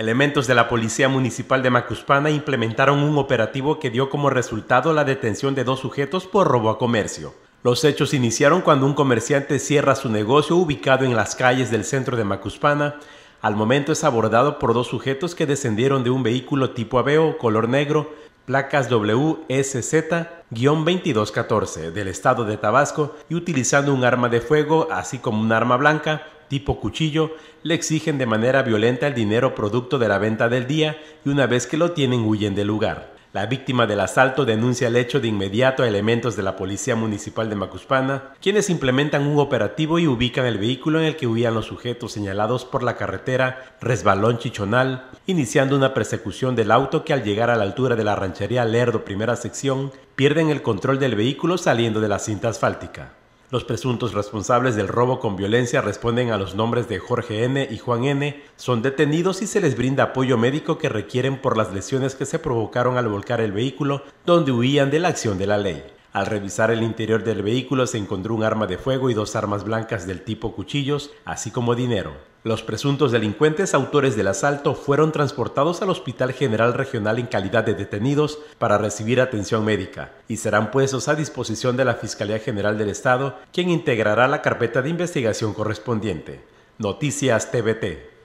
Elementos de la Policía Municipal de Macuspana implementaron un operativo que dio como resultado la detención de dos sujetos por robo a comercio. Los hechos iniciaron cuando un comerciante cierra su negocio ubicado en las calles del centro de Macuspana. Al momento es abordado por dos sujetos que descendieron de un vehículo tipo Aveo color negro, placas WSZ-2214 del estado de Tabasco y utilizando un arma de fuego así como un arma blanca tipo cuchillo, le exigen de manera violenta el dinero producto de la venta del día y una vez que lo tienen huyen del lugar. La víctima del asalto denuncia el hecho de inmediato a elementos de la Policía Municipal de Macuspana, quienes implementan un operativo y ubican el vehículo en el que huían los sujetos señalados por la carretera Resbalón Chichonal, iniciando una persecución del auto que al llegar a la altura de la ranchería Lerdo Primera Sección pierden el control del vehículo saliendo de la cinta asfáltica. Los presuntos responsables del robo con violencia responden a los nombres de Jorge N. y Juan N. Son detenidos y se les brinda apoyo médico que requieren por las lesiones que se provocaron al volcar el vehículo donde huían de la acción de la ley. Al revisar el interior del vehículo se encontró un arma de fuego y dos armas blancas del tipo cuchillos, así como dinero. Los presuntos delincuentes autores del asalto fueron transportados al Hospital General Regional en calidad de detenidos para recibir atención médica y serán puestos a disposición de la Fiscalía General del Estado, quien integrará la carpeta de investigación correspondiente. Noticias TVT.